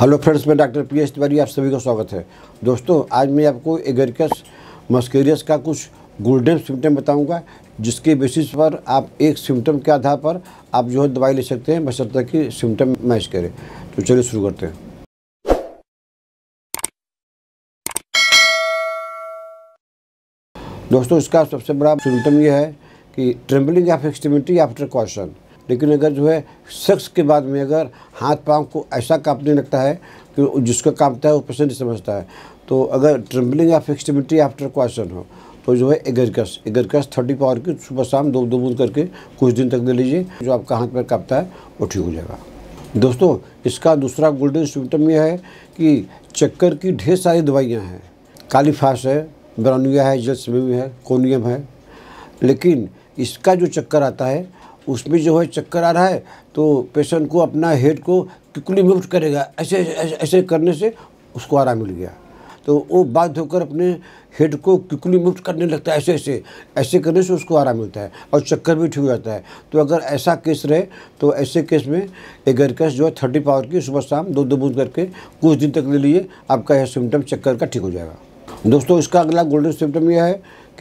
hello friends मैं doctor P S Tiwari आप सभी का स्वागत है दोस्तों आज मैं आपको एगरिकस मस्केरियस का कुछ गोल्डन सिम्टम बताऊंगा जिसके बेसिस पर आप एक सिम्टम के आधार पर आप जो है दवाई ले सकते हैं बशर्ते कि सिम्टम मैच करें तो चलिए शुरू करते हैं दोस्तों इसका सबसे बड़ा सिम्टम यह है कि trembling of extremity after question लेकिन अगर जो है सेक्स के बाद में अगर हाथ पांव को ऐसा कांपने लगता है कि जिसको कांपता है वो पेशेंट समझता है तो अगर trembling of extremity after question हो तो जो है एगरकस एगरकस थर्टी पावर की सुबह शाम दो दो बूंद करके कुछ दिन तक दे लीजिए जो आपका हाथ पैर कांपता है वो ठीक हो जाएगा दोस्तों इसका दूसरा गोल्डन सिम्टम यह है कि चक्कर की ढेर सारी दवाइयाँ हैं कालीफास है ब्रानिया है जलसमिम है कोनियम है लेकिन इसका जो चक्कर आता है उसमें जो है चक्कर आ रहा है तो पेशेंट को अपना हेड को क्विकली मूव करेगा ऐसे ऐसे करने से उसको आराम मिल गया तो वो बाध्य होकर अपने हेड को क्विकली मूव करने लगता है ऐसे ऐसे ऐसे करने से उसको आराम मिलता है और चक्कर भी ठीक हो जाता है तो अगर ऐसा केस रहे तो ऐसे केस में एक गर्कस जो है थर्टी पावर की सुबह शाम दो दो बूंद करके कुछ दिन तक ले लिए आपका यह सिम्टम चक्कर का ठीक हो जाएगा दोस्तों इसका अगला गोल्डन सिम्टम यह है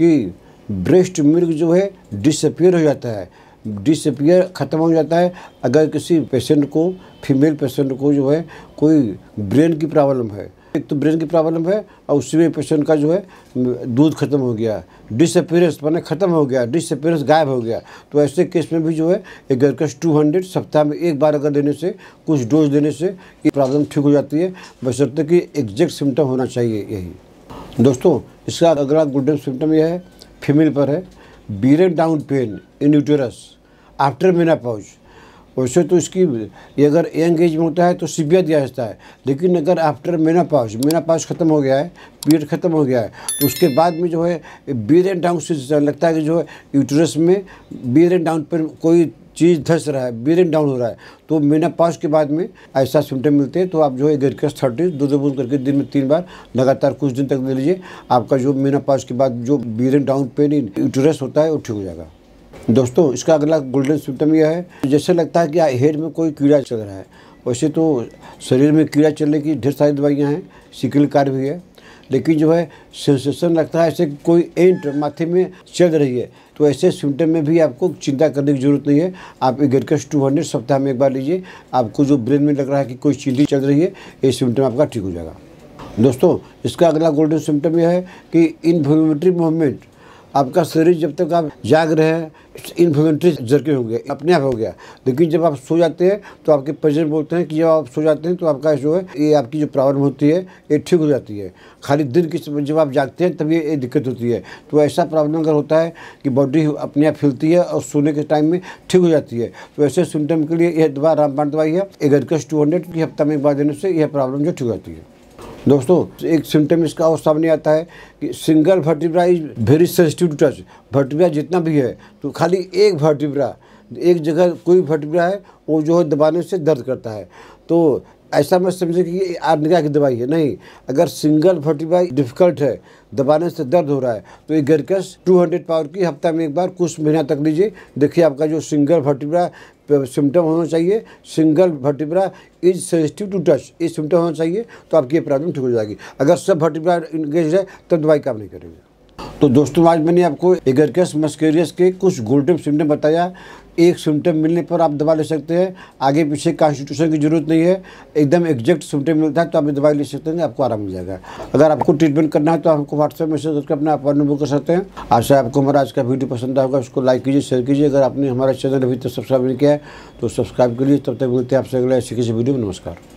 कि ब्रेस्ट मिल्क जो है डिसअपियर हो जाता है डिसअपियर ख़त्म हो जाता है अगर किसी पेशेंट को फीमेल पेशेंट को जो है कोई ब्रेन की प्रॉब्लम है एक तो ब्रेन की प्रॉब्लम है और उसमें पेशेंट का जो है दूध खत्म हो गया डिसअपियरेंस मैंने ख़त्म हो गया डिसअपियरेंस गायब हो गया तो ऐसे केस में भी जो है का टू हंड्रेड सप्ताह में एक बार अगर देने से कुछ डोज देने से ये प्रॉब्लम ठीक हो जाती है बस बशर्ते कि एग्जैक्ट सिम्टम होना चाहिए यही दोस्तों इसका अगला गुड सिम्टम यह है फीमेल पर है bearing down pain in uterus after pouch वैसे तो इसकी अगर यंग एज में होता है तो सीबिया दिया जाता है लेकिन अगर आफ्टर पाउच मेना पाउच ख़त्म हो गया है पीरियड ख़त्म हो गया है तो उसके बाद में जो है बीर एंड डाउन से लगता है कि जो है यूटरस में बीर एंड डाउन पेन कोई चीज़ धस रहा है ब्रीदिंग डाउन हो रहा है तो पास के बाद में ऐसा सिम्टम मिलते हैं तो आप जो है गैरकस थर्टी दो दो बूंद करके दिन में तीन बार लगातार कुछ दिन तक ले लीजिए आपका जो पास के बाद जो ब्रीदिंग डाउन पेन यूटरस होता है वो ठीक हो जाएगा दोस्तों इसका अगला गोल्डन सिम्टम यह है जैसे लगता है कि हेड में कोई कीड़ा चल रहा है वैसे तो शरीर में कीड़ा चलने की ढेर सारी दवाइयाँ हैं सिकिल कार भी है लेकिन जो है सेंसेशन लगता है ऐसे कोई एंट माथे में चल रही है तो ऐसे सिम्टम में भी आपको चिंता करने की जरूरत नहीं है आप एगरकस टू हंड्रेड सप्ताह में एक बार लीजिए आपको जो ब्रेन में लग रहा है कि कोई चिल्ली चल रही है ये सिम्टम आपका ठीक हो जाएगा दोस्तों इसका अगला गोल्डन सिम्टम यह है कि इन्फ्लेमेटरी मूवमेंट आपका शरीर जब तक आप जाग रहे हैं जर जरके होंगे अपने आप हो गया लेकिन जब आप सो जाते हैं तो आपके पेशेंट बोलते हैं कि जब आप सो जाते हैं तो आपका जो है ये आपकी जो प्रॉब्लम होती है ये ठीक हो जाती है खाली दिन के समय जब आप जागते हैं तभी ये दिक्कत होती है तो ऐसा प्रॉब्लम अगर होता है कि बॉडी अपने आप फैलती है और सोने के टाइम में ठीक हो जाती है तो ऐसे सिम्टम के लिए यह दवा रामपान दवाई है एगरकस टू हंड्रेड की हफ्ता में एक बार देने से यह प्रॉब्लम जो ठीक हो जाती है दोस्तों एक सिम्टम इसका और सामने आता है कि single vertebra is very sensitive to touch vertebra जितना भी है तो खाली एक वर्टिब्रा एक जगह कोई वर्टिब्रा है वो जो है दबाने से दर्द करता है तो ऐसा मत समझे कि निकाह की दवाई है नहीं अगर सिंगल फोर्टिफाई डिफिकल्ट है दबाने से दर्द हो रहा है तो ये गरकस 200 पावर की हफ्ता में एक बार कुछ महीना तक लीजिए देखिए आपका जो सिंगल फर्टिब्रा सिम्टम होना चाहिए single vertebra is sensitive to touch ये सिम्टम होना चाहिए तो आपकी ये प्रॉब्लम ठीक हो जाएगी अगर सब वर्टिब्रा इंगेज है तो दवाई काम नहीं करेगी तो दोस्तों आज मैंने आपको एगरकस मस्केरियस के कुछ गोल्डन सिम्टम बताया एक सिम्टम मिलने पर आप दवा ले सकते हैं आगे पीछे कॉन्स्टिट्यूशन की जरूरत नहीं है एकदम एग्जैक्ट सिम्टम मिलता है तो आप दवाई ले सकते हैं आपको आराम मिल जाएगा अगर आपको ट्रीटमेंट करना है तो आपको व्हाट्सएप मैसेज करके अपना अपॉइंटमेंट बुक कर सकते हैं आशा आपको हमारा आज का वीडियो पसंद आएगा उसको लाइक कीजिए शेयर कीजिए अगर आपने हमारा चैनल अभी तक सब्सक्राइब नहीं किया है तो सब्सक्राइब करिए तब तक मिलते हैं आपसे अगले ऐसे किसी वीडियो में नमस्कार